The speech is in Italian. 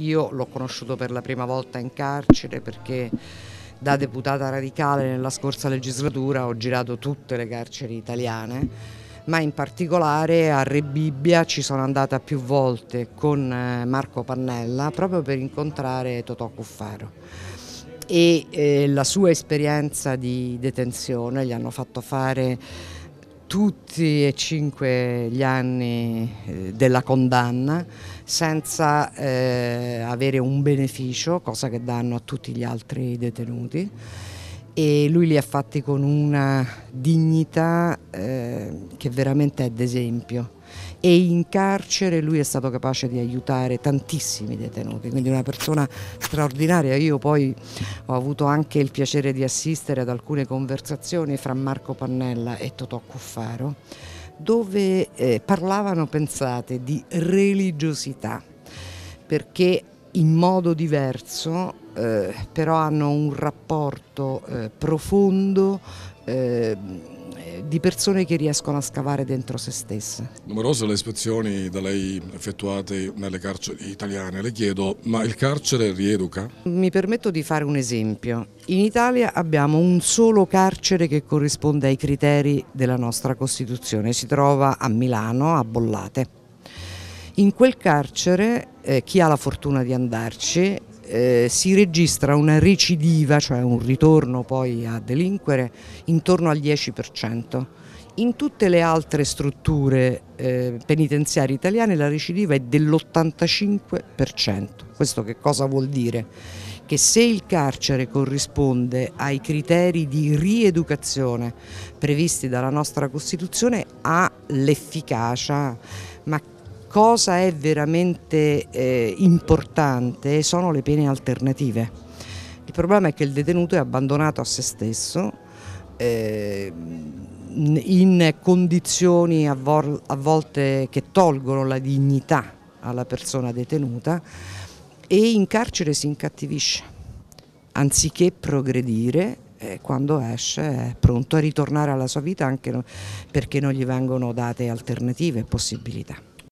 Io l'ho conosciuto per la prima volta in carcere perché da deputata radicale nella scorsa legislatura ho girato tutte le carceri italiane ma in particolare a Re Bibbia ci sono andata più volte con eh, Marco Pannella proprio per incontrare Totò Cuffaro e eh, la sua esperienza di detenzione gli hanno fatto fare tutti e cinque gli anni eh, della condanna senza eh, avere un beneficio, cosa che danno a tutti gli altri detenuti e lui li ha fatti con una dignità eh, che veramente è d'esempio e in carcere lui è stato capace di aiutare tantissimi detenuti, quindi una persona straordinaria. Io poi ho avuto anche il piacere di assistere ad alcune conversazioni fra Marco Pannella e Totò Cuffaro dove eh, parlavano, pensate, di religiosità, perché in modo diverso eh, però hanno un rapporto eh, profondo Ehm, eh, di persone che riescono a scavare dentro se stesse. Numerose le ispezioni da lei effettuate nelle carceri italiane, le chiedo, ma il carcere rieduca? Mi permetto di fare un esempio. In Italia abbiamo un solo carcere che corrisponde ai criteri della nostra Costituzione, si trova a Milano, a Bollate. In quel carcere eh, chi ha la fortuna di andarci eh, si registra una recidiva, cioè un ritorno poi a delinquere, intorno al 10%. In tutte le altre strutture eh, penitenziarie italiane la recidiva è dell'85%. Questo che cosa vuol dire? Che se il carcere corrisponde ai criteri di rieducazione previsti dalla nostra Costituzione ha l'efficacia, ma cosa è veramente eh, importante sono le pene alternative. Il problema è che il detenuto è abbandonato a se stesso, eh, in condizioni a, vol a volte che tolgono la dignità alla persona detenuta e in carcere si incattivisce, anziché progredire eh, quando esce è pronto a ritornare alla sua vita anche perché non gli vengono date alternative e possibilità.